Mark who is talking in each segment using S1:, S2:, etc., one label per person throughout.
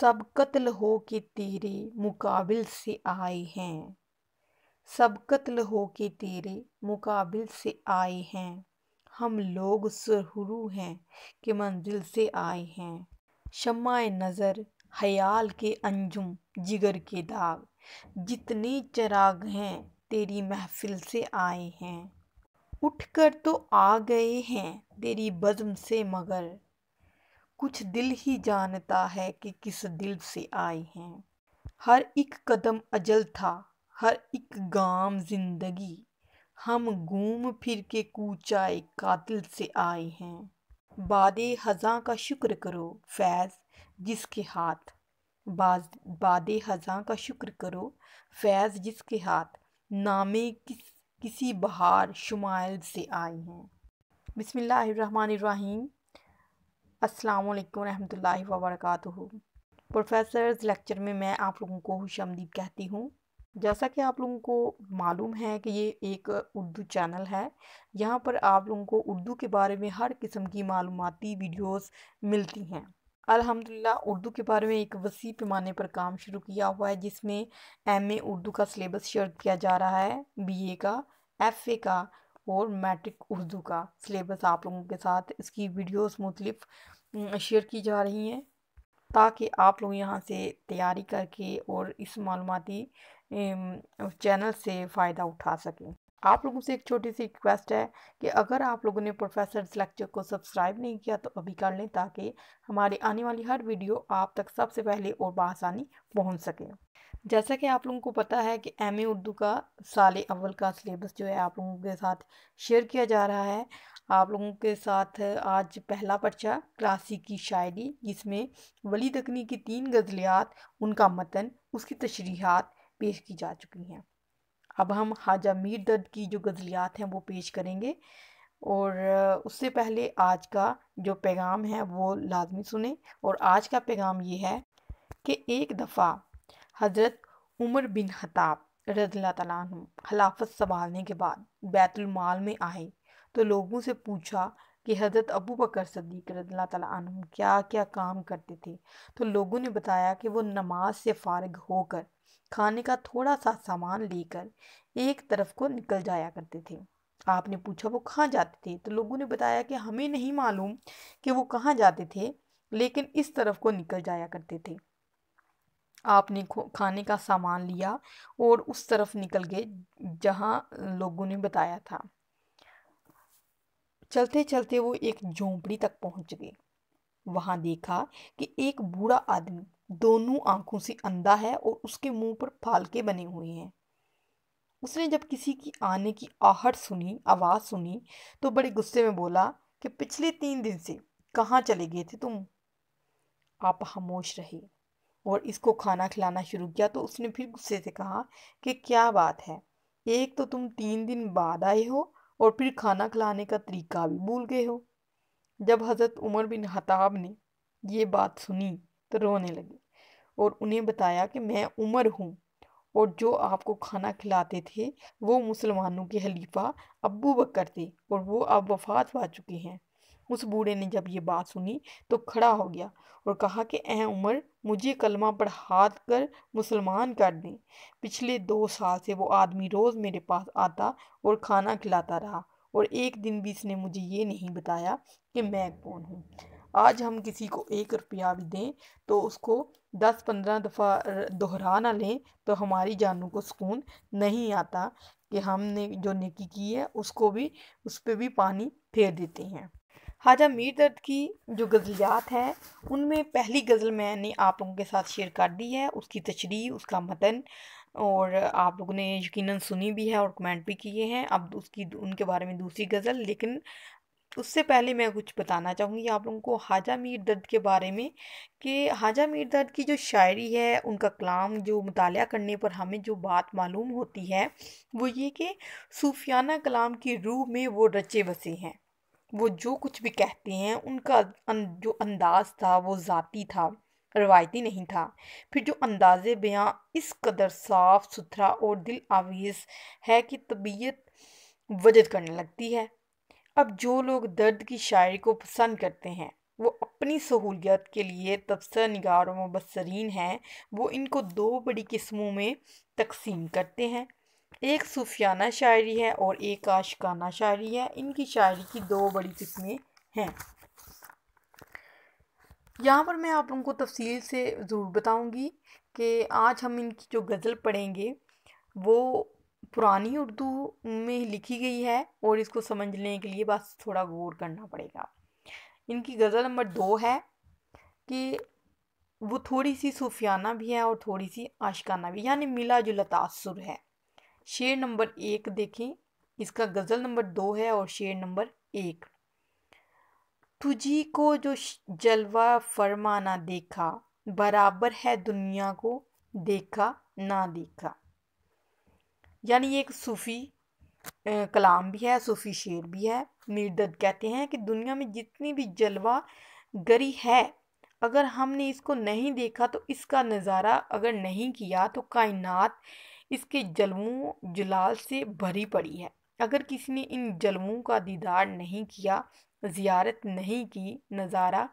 S1: सब कत्ल हो के तेरे मुकाबिल से आए हैं सब कत्ल हो के तेरे मुकाबिल से आए हैं हम लोग सुरहरू हैं कि मंजिल से आए हैं शमाए नज़र हयाल के अंजुम जिगर के दाग जितने चराग हैं तेरी महफिल से आए हैं उठकर तो आ गए हैं तेरी बज़म से मगर कुछ दिल ही जानता है कि किस दिल से आए हैं हर एक कदम अजल था हर एक गाम जिंदगी हम घूम फिर के कूचाए कातिल से आए हैं बाद हज़ा का शुक्र करो फैज़ जिसके हाथ बाद हज़ा का शुक्र करो फैज़ जिसके हाथ नामे किस किसी बहार शुमाइल से आए हैं बिसमीम अस्सलाम वालेकुम रहमतुल्लाहि व प्रोफेसर्स लेक्चर में मैं आप लोगों को खुश आमदीद कहती हूँ जैसा कि आप लोगों को मालूम है कि ये एक उर्दू चैनल है यहाँ पर आप लोगों को उर्दू के बारे में हर किस्म की मालूमती वीडियोस मिलती हैं अल्हम्दुलिल्लाह उर्दू के बारे में एक वसी पैमाने पर काम शुरू किया हुआ है जिसमें एम ए उर्दू का सिलेबस शर्त किया जा रहा है बी ए का एफ ए का और मैट्रिक उर्दू का सिलेबस आप लोगों के साथ इसकी वीडियोस मुख्तलिफ शेयर की जा रही हैं ताकि आप लोग यहाँ से तैयारी करके और इस मालूमती चैनल से फ़ायदा उठा सकें आप लोगों से एक छोटी सी रिक्वेस्ट है कि अगर आप लोगों ने प्रोफेसर लेक्चर को सब्सक्राइब नहीं किया तो अभी कर लें ताकि हमारी आने वाली हर वीडियो आप तक सबसे पहले और बसानी पहुंच सके जैसा कि आप लोगों को पता है कि एम उर्दू का साल अव्वल का सिलेबस जो है आप लोगों के साथ शेयर किया जा रहा है आप लोगों के साथ आज पहला पर्चा की शायरी जिसमें वली दखनी की तीन गज़लियात उनका मतन उसकी तशरीहत पेश की जा चुकी हैं अब हम हाजा मीर दर्द की जो गज़लियात हैं वो पेश करेंगे और उससे पहले आज का जो पैगाम है वो लाजमी सुने और आज का पैगाम ये है कि एक दफ़ा हज़रत उमर बिन हताब रजील्ला तला खिलाफत संभालने के बाद बैतुलमाल में आए तो लोगों से पूछा कि हज़रत अबू बकर सदीक रद्ला क्या क्या काम करते थे तो लोगों ने बताया कि वो नमाज से फारग होकर खाने का थोड़ा सा सामान लेकर एक तरफ को निकल जाया करते थे आपने पूछा वो कहाँ जाते थे तो लोगों ने बताया कि हमें नहीं मालूम कि वो कहाँ जाते थे लेकिन इस तरफ को निकल जाया करते थे आपने खाने का सामान लिया और उस तरफ निकल गए जहाँ लोगों ने बताया था चलते चलते वो एक झोंपड़ी तक पहुंच गए वहां देखा कि एक बूढ़ा आदमी दोनों आंखों से अंधा है और उसके मुंह पर फालके बने हुए हैं उसने जब किसी की आने की आहट सुनी आवाज़ सुनी तो बड़े गुस्से में बोला कि पिछले तीन दिन से कहाँ चले गए थे तुम आप खामोश रहे और इसको खाना खिलाना शुरू किया तो उसने फिर गुस्से से कहा कि क्या बात है एक तो तुम तीन दिन बाद आए हो और फिर खाना खिलाने का तरीका भी भूल गए हो जब हज़रत उमर बिन हताब ने ये बात सुनी तो रोने लगे और उन्हें बताया कि मैं उमर हूँ और जो आपको खाना खिलाते थे वो मुसलमानों के खलीफा अबू बकर थे और वो अब वफात पा चुके हैं उस बूढ़े ने जब ये बात सुनी तो खड़ा हो गया और कहा कि अह उमर मुझे कलमा पढ़ा कर मुसलमान कर दें पिछले दो साल से वो आदमी रोज़ मेरे पास आता और खाना खिलाता रहा और एक दिन भी इसने मुझे ये नहीं बताया कि मैं कौन हूँ आज हम किसी को एक रुपया भी दें तो उसको दस पंद्रह दफ़ा दोहरा ना लें तो हमारी जानों को सुकून नहीं आता कि हमने जो नेकी की है उसको भी उस पर भी पानी फेर देते हैं हाजा मीर दर्द की जो गज़लियात हैं उनमें पहली गज़ल मैंने आप लोगों के साथ शेयर कर दी है उसकी तशरी उसका मतन और आप लोगों ने यकीनन सुनी भी है और कमेंट भी किए हैं अब उसकी उनके बारे में दूसरी गज़ल लेकिन उससे पहले मैं कुछ बताना चाहूँगी आप लोगों को हाजा मीर दर्द के बारे में कि हाजा मीर दर्द की जो शायरी है उनका कलाम जो मुताल करने पर हमें जो बात मालूम होती है वो ये कि सूफियाना कलाम की रूह में वो रचे बसे हैं वो जो कुछ भी कहते हैं उनका अं-, जो अंदाज़ था वो ज़ाती था रवायती नहीं था फिर जो अंदाज़ बयां इस कदर साफ़ सुथरा और दिल आवेज़ है कि तबीयत वजद करने लगती है अब जो लोग दर्द की शायरी को पसंद करते हैं वो अपनी सहूलियत के लिए तबसर निगार मुबसरीन हैं वो इनको दो बड़ी किस्मों में तकसीम करते हैं एक सूफियाना शायरी है और एक आशिकाना शायरी है इनकी शायरी की दो बड़ी किस्में हैं यहाँ पर मैं आप उनको तफसील से ज़रूर बताऊँगी कि आज हम इनकी जो गज़ल पढ़ेंगे वो पुरानी उर्दू में लिखी गई है और इसको समझने के लिए बस थोड़ा गौर करना पड़ेगा इनकी गज़ल नंबर दो है कि वो थोड़ी सी सूफियाना भी है और थोड़ी सी आशकाना भी यानी मिला जुला तासुर है शेर नंबर एक देखें इसका गज़ल नंबर दो है और शेर नंबर एक तुझी को जो जलवा फरमा देखा बराबर है दुनिया को देखा ना देखा यानी एक सूफ़ी कलाम भी है सूफ़ी शेर भी है मीरदत कहते हैं कि दुनिया में जितनी भी जलवा गरी है अगर हमने इसको नहीं देखा तो इसका नज़ारा अगर नहीं किया तो कायनात इसके जलवों जलाल से भरी पड़ी है अगर किसी ने इन जलवों का दीदार नहीं किया जियारत नहीं की नज़ारा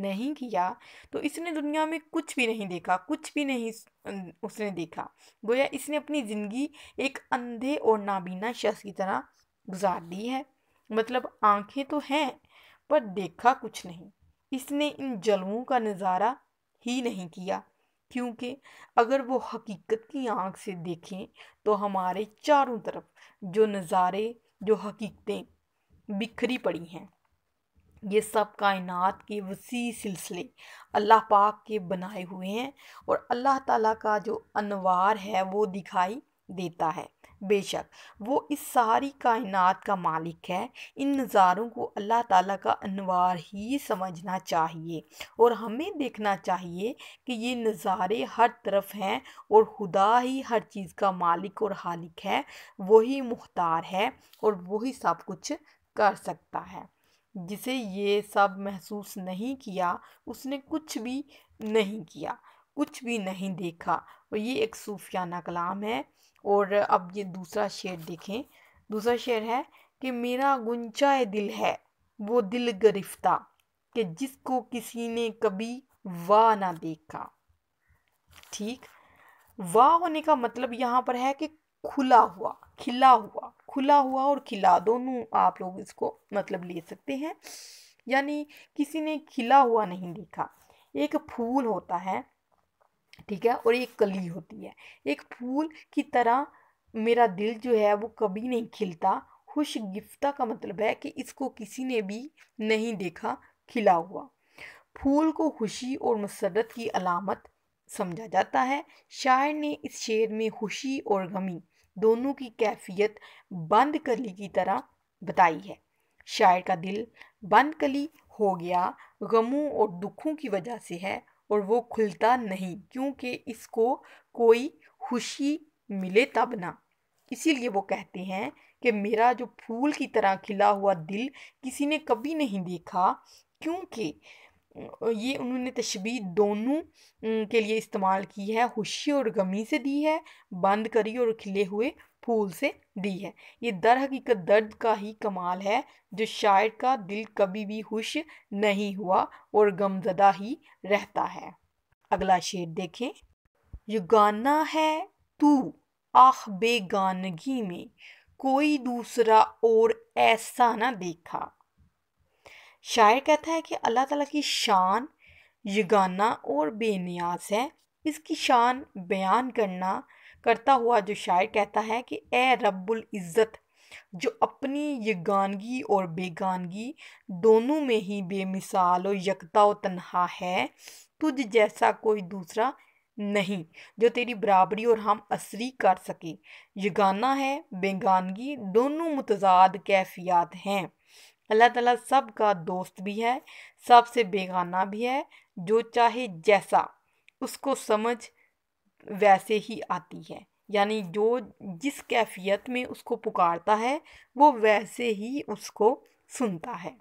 S1: नहीं किया तो इसने दुनिया में कुछ भी नहीं देखा कुछ भी नहीं उसने देखा गोया इसने अपनी ज़िंदगी एक अंधे और नाबीना शख्स की तरह गुजार दी है मतलब आंखें तो हैं पर देखा कुछ नहीं इसने इन जलवों का नज़ारा ही नहीं किया क्योंकि अगर वो हकीकत की आंख से देखें तो हमारे चारों तरफ जो नज़ारे जो हकीकतें बिखरी पड़ी हैं ये सब कायनात के वसी सिलसिले अल्लाह पाक के बनाए हुए हैं और अल्लाह ताला का जो अनवार है वो दिखाई देता है बेशक वो इस सारी कायनात का मालिक है इन नज़ारों को अल्लाह ताला का अनवार ही समझना चाहिए और हमें देखना चाहिए कि ये नज़ारे हर तरफ हैं और खुदा ही हर चीज़ का मालिक और हालिक है वही मुख्तार है और वही सब कुछ कर सकता है जिसे ये सब महसूस नहीं किया उसने कुछ भी नहीं किया कुछ भी नहीं देखा और ये एक सूफियाना कलाम है और अब ये दूसरा शेर देखें दूसरा शेर है कि मेरा गुंचाए दिल है वो दिल गरिफ्ता कि जिसको किसी ने कभी वाह ना देखा ठीक वाह होने का मतलब यहाँ पर है कि खुला हुआ खिला हुआ खुला हुआ और खिला दोनों आप लोग इसको मतलब ले सकते हैं यानी किसी ने खिला हुआ नहीं देखा एक फूल होता है ठीक है और एक कली होती है एक फूल की तरह मेरा दिल जो है वो कभी नहीं खिलता खुश गिफ्ता का मतलब है कि इसको किसी ने भी नहीं देखा खिला हुआ फूल को खुशी और मसरत की अलामत समझा जाता है शायर ने इस शेर में खुशी और गमी दोनों की कैफियत बंद कली की तरह बताई है शायर का दिल बंद कली हो गया गमों और दुखों की वजह से है और वो खुलता नहीं क्योंकि इसको कोई खुशी मिले तब ना इसीलिए वो कहते हैं कि मेरा जो फूल की तरह खिला हुआ दिल किसी ने कभी नहीं देखा क्योंकि ये उन्होंने तशबी दोनों के लिए इस्तेमाल की है खुशी और गमी से दी है बंद करी और खिले हुए फूल से दी है ये दर हकीकत दर्द का ही कमाल है जो शायर का दिल कभी भी खुश नहीं हुआ और गमजदा ही रहता है अगला शेर देखें युगाना है तू आह बेगानगी में कोई दूसरा और ऐसा ना देखा शायर कहता है कि अल्लाह ताला की शान युगाना और बेनियाज है इसकी शान बयान करना करता हुआ जो शायर कहता है कि ए रब्बुल इज़्ज़त जो अपनी यगानगी और बेगानगी दोनों में ही बेमिसाल और यकता व तन्हा है तुझ जैसा कोई दूसरा नहीं जो तेरी बराबरी और हम असरी कर सके यगाना है बेगानगी दोनों मुतजाद कैफियात हैं अल्लाह ताला सब का दोस्त भी है सब से बेगाना भी है जो चाहे जैसा उसको समझ वैसे ही आती है यानी जो जिस कैफियत में उसको पुकारता है वो वैसे ही उसको सुनता है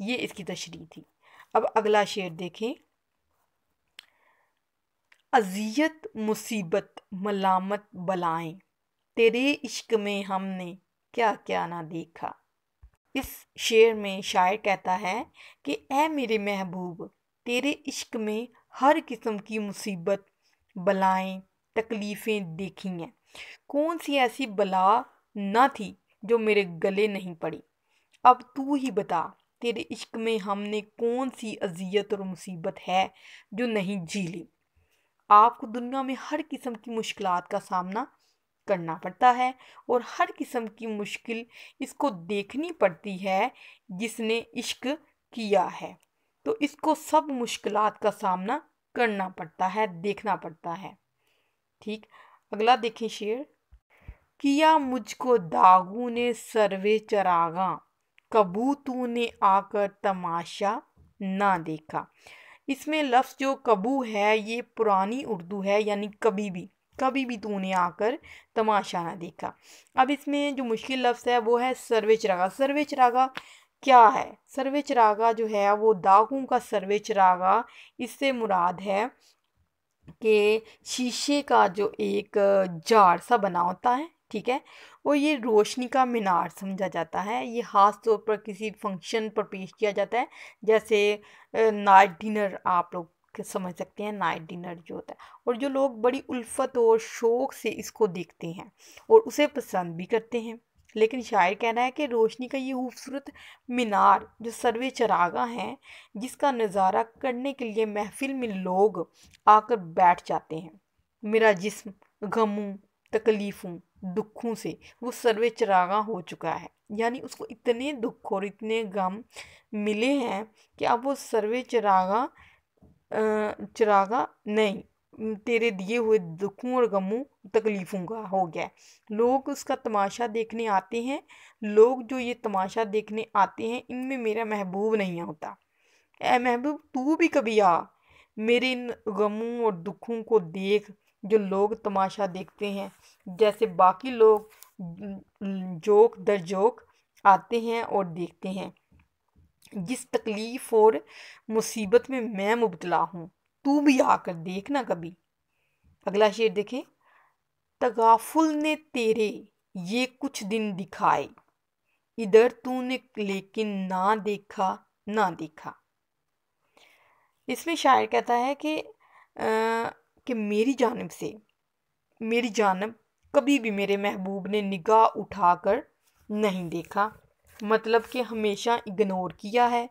S1: ये इसकी तशरी थी अब अगला शेर देखें अजियत मुसीबत मलामत बलाएं तेरे इश्क में हमने क्या क्या ना देखा इस शेर में शायर कहता है कि ए मेरे महबूब तेरे इश्क में हर किस्म की मुसीबत बलाएं तकलीफ़ें देखी हैं कौन सी ऐसी बला ना थी जो मेरे गले नहीं पड़ी अब तू ही बता तेरे इश्क में हमने कौन सी अजियत और मुसीबत है जो नहीं ली आपको दुनिया में हर किस्म की मुश्किल का सामना करना पड़ता है और हर किस्म की मुश्किल इसको देखनी पड़ती है जिसने इश्क किया है तो इसको सब मुश्किल का सामना करना पड़ता है देखना पड़ता है ठीक अगला देखें शेर किया मुझको दागू ने सर्वे चरागा कबूतू ने आकर तमाशा ना देखा इसमें लफ्ज़ जो कबू है ये पुरानी उर्दू है यानी कभी भी कभी भी तूने आकर तमाशा ना देखा अब इसमें जो मुश्किल लफ्ज़ है वो है सर्वे चरागा सर्वे चरागा क्या है सर्वे चरागा जो है वो दागों का सर्वे चरागा इससे मुराद है कि शीशे का जो एक जार सा बना होता है ठीक है और ये रोशनी का मीनार समझा जाता है ये ख़ास तौर पर किसी फंक्शन पर पेश किया जाता है जैसे नाइट डिनर आप लोग समझ सकते हैं नाइट डिनर जो होता है और जो लोग बड़ी उल्फत और शौक़ से इसको देखते हैं और उसे पसंद भी करते हैं लेकिन शायर कहना है कि रोशनी का ये खूबसूरत मीनार जो सर्वे चरागा हैं जिसका नज़ारा करने के लिए महफिल में लोग आकर बैठ जाते हैं मेरा जिस्म गमों तकलीफ़ों दुखों से वो सर्वे चरागा हो चुका है यानी उसको इतने दुख और इतने गम मिले हैं कि अब वो सर्वे चरागा चरागा नहीं तेरे दिए हुए दुखों और गमों तकलीफ़ों का हो गया लोग उसका तमाशा देखने आते हैं लोग जो ये तमाशा देखने आते हैं इनमें मेरा महबूब नहीं होता ए महबूब तू भी कभी आ मेरे इन गमों और दुखों को देख जो लोग तमाशा देखते हैं जैसे बाकी लोग जोक दर जोक आते हैं और देखते हैं जिस तकलीफ़ और मुसीबत में मैं मुबतला हूँ तू भी आकर देखना कभी अगला शेर देखे तगाफुल ने तेरे ये कुछ दिन दिखाए इधर तूने लेकिन ना देखा ना देखा इसमें शायर कहता है कि आ, कि मेरी जानब से मेरी जानब कभी भी मेरे महबूब ने निगाह उठाकर नहीं देखा मतलब कि हमेशा इग्नोर किया है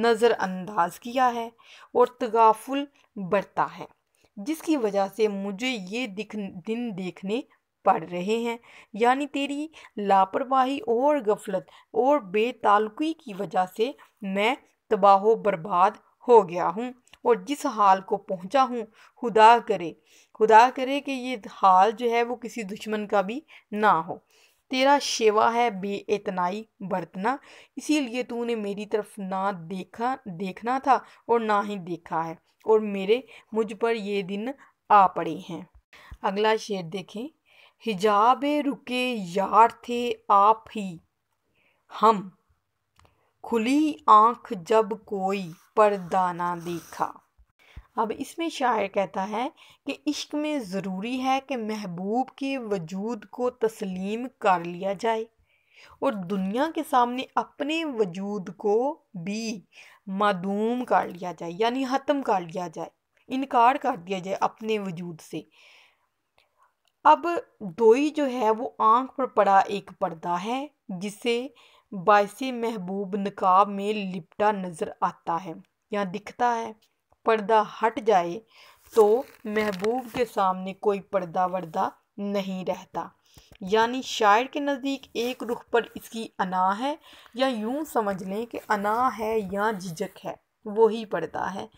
S1: नज़रअंदाज किया है और तगाफुल बरता है जिसकी वजह से मुझे ये दिख दिन देखने पड़ रहे हैं यानी तेरी लापरवाही और गफलत और बेतालुकी की वजह से मैं तबाह बर्बाद हो गया हूँ और जिस हाल को पहुँचा हूँ खुदा करे खुदा करे कि ये हाल जो है वो किसी दुश्मन का भी ना हो तेरा शेवा है बेइतनाई बरतना इसीलिए तूने मेरी तरफ ना देखा देखना था और ना ही देखा है और मेरे मुझ पर ये दिन आ पड़े हैं अगला शेर देखें हिजाब रुके यार थे आप ही हम खुली आँख जब कोई पर्दा ना देखा अब इसमें शायर कहता है कि इश्क में ज़रूरी है कि महबूब के वजूद को तस्लीम कर लिया जाए और दुनिया के सामने अपने वजूद को भी मदूम कर लिया जाए यानी ख़त्म कर लिया जाए इनकार कर दिया जाए अपने वजूद से अब दोई जो है वो आंख पर पड़ा एक पर्दा है जिसे बायस महबूब नकाब में लिपटा नज़र आता है या दिखता है पर्दा हट जाए तो महबूब के सामने कोई पर्दा वर्दा नहीं रहता यानी शायर के नज़दीक एक रुख पर इसकी अना है या यूं समझ लें कि अना है या झिझक है वही पर्दा है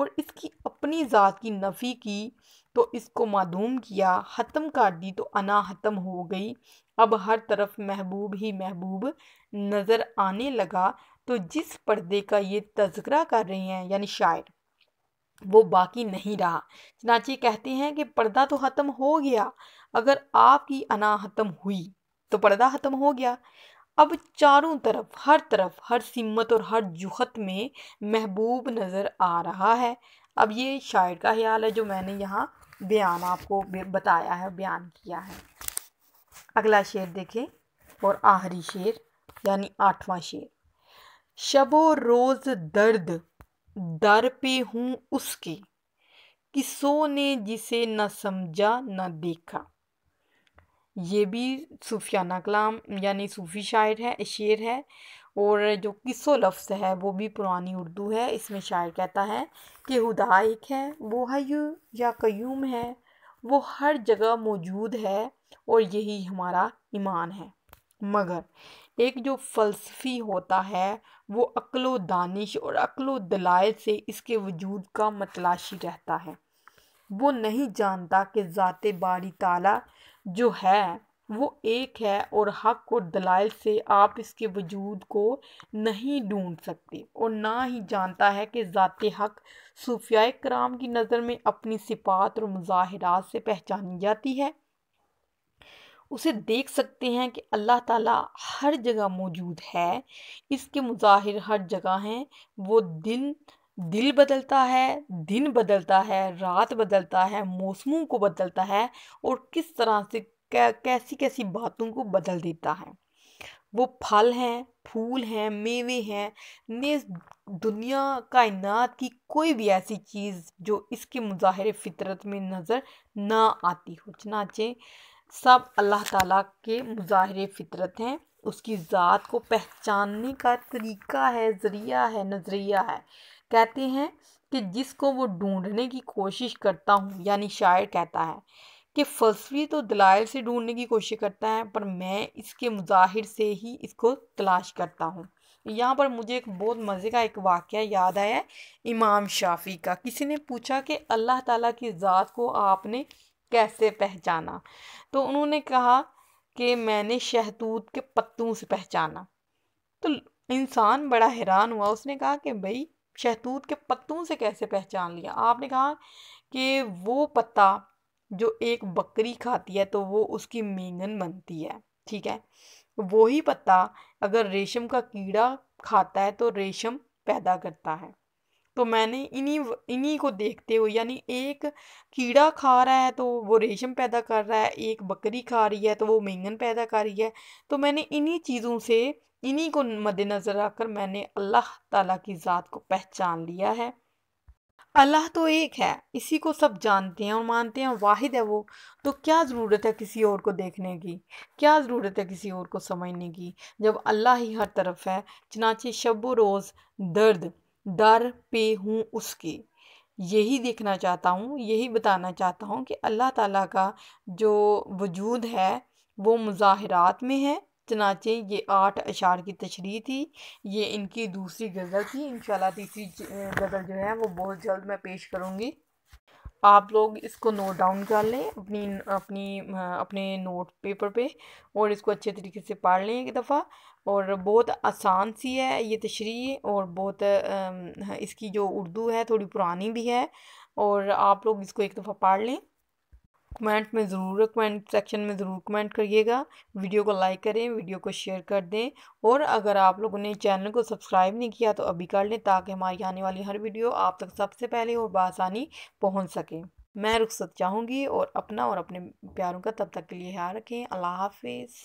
S1: और इसकी अपनी ज़ात की नफ़ी की तो इसको मादूम किया हतम कर दी तो अना हतम हो गई अब हर तरफ महबूब ही महबूब नज़र आने लगा तो जिस पर्दे का ये तस्करा कर रहे हैं यानी शायर वो बाकी नहीं रहा चनाचे कहते हैं कि पर्दा तो ख़त्म हो गया अगर आपकी अना ख़त्म हुई तो पर्दा ख़त्म हो गया अब चारों तरफ हर तरफ हर सिमत और हर जुहत में महबूब नज़र आ रहा है अब ये शायर का ख्याल है जो मैंने यहाँ बयान आपको बताया है बयान किया है अगला शेर देखें और आखिरी शेर यानी आठवां शेर शबो रोज़ दर्द दर पे हूँ उसके किसों ने जिसे न समझा न देखा ये भी सूफियाना कलाम यानी सूफ़ी शायर है शेर है और जो किस्सो लफ्ज़ है वो भी पुरानी उर्दू है इसमें शायर कहता है कि हुदा एक है वो हयू या कयूम है वो हर जगह मौजूद है और यही हमारा ईमान है मगर एक जो फ़लसफ़ी होता है वो अक्लो दानिश और अक्लो दलाल से इसके वजूद का मतलाशी रहता है वो नहीं जानता कि ज़ात बारी ताला जो है वो एक है और हक और दलाल से आप इसके वजूद को नहीं ढूंढ सकते और ना ही जानता है कि ज़ात हक सूफिया कराम की नज़र में अपनी सिपात और मुजाहरात से पहचानी जाती है उसे देख सकते हैं कि अल्लाह ताला हर जगह मौजूद है इसके मुजाहिर हर जगह हैं वो दिन दिल बदलता है दिन बदलता है रात बदलता है मौसमों को बदलता है और किस तरह से कैसी कैसी बातों को बदल देता है वो फल हैं फूल हैं मेवे हैं ने दुनिया कायनात की कोई भी ऐसी चीज़ जो इसके मुजाहरे फितरत में नज़र ना आती हो चनाचे सब अल्लाह ताला के मुजाहरे फितरत हैं उसकी ज़ात को पहचानने का तरीका है ज़रिया है नज़रिया है कहते हैं कि जिसको वो ढूंढने की कोशिश करता हूँ यानी शायर कहता है कि फलसफी तो दलाइल से ढूंढने की कोशिश करता है पर मैं इसके मुजाहिर से ही इसको तलाश करता हूँ यहाँ पर मुझे एक बहुत मज़े का एक वाक्य याद आया इमाम शाफी का किसी ने पूछा कि अल्लाह ताला की ज़ात को आपने कैसे पहचाना तो उन्होंने कहा कि मैंने शहतूत के पत्तों से पहचाना तो इंसान बड़ा हैरान हुआ उसने कहा कि भाई शहतूत के पत्तों से कैसे पहचान लिया आपने कहा कि वो पत्ता जो एक बकरी खाती है तो वो उसकी मेंगन बनती है ठीक है वही पत्ता अगर रेशम का कीड़ा खाता है तो रेशम पैदा करता है तो मैंने इन्हीं इन्हीं को देखते हुए यानी एक कीड़ा खा रहा है तो वो रेशम पैदा कर रहा है एक बकरी खा रही है तो वो मैंगन पैदा कर रही है तो मैंने इन्हीं चीज़ों से इन्हीं को मद्देनज़र रखकर मैंने अल्लाह ताला की ज़ात को पहचान लिया है अल्लाह तो एक है इसी को सब जानते हैं और मानते हैं वाहिद है वो तो क्या ज़रूरत है किसी और को देखने की क्या ज़रूरत है किसी और को समझने की जब अल्लाह ही हर तरफ है चनाचे शब रोज़ दर्द डर पे हूँ उसके यही देखना चाहता हूँ यही बताना चाहता हूँ कि अल्लाह ताला का जो वजूद है वो मुजाहरात में है चनाचे ये आठ अशार की तशरी थी ये इनकी दूसरी गज़ल थी इन तीसरी गज़ल जो है वो बहुत जल्द मैं पेश करूँगी आप लोग इसको नोट डाउन कर लें अपनी अपनी अपने नोट पेपर पे और इसको अच्छे तरीके से पढ़ लें एक दफ़ा और बहुत आसान सी है ये तशरी और बहुत इसकी जो उर्दू है थोड़ी पुरानी भी है और आप लोग इसको एक दफ़ा पढ़ लें कमेंट में ज़रूर कमेंट सेक्शन में ज़रूर कमेंट करिएगा वीडियो को लाइक करें वीडियो को शेयर कर दें और अगर आप लोगों ने चैनल को सब्सक्राइब नहीं किया तो अभी कर लें ताकि हमारी आने वाली हर वीडियो आप तक सबसे पहले और बसानी पहुँच सके मैं रुखसत चाहूँगी और अपना और अपने प्यारों का तब तक के लिए ख्याल रखें अल्लाह हाफिज़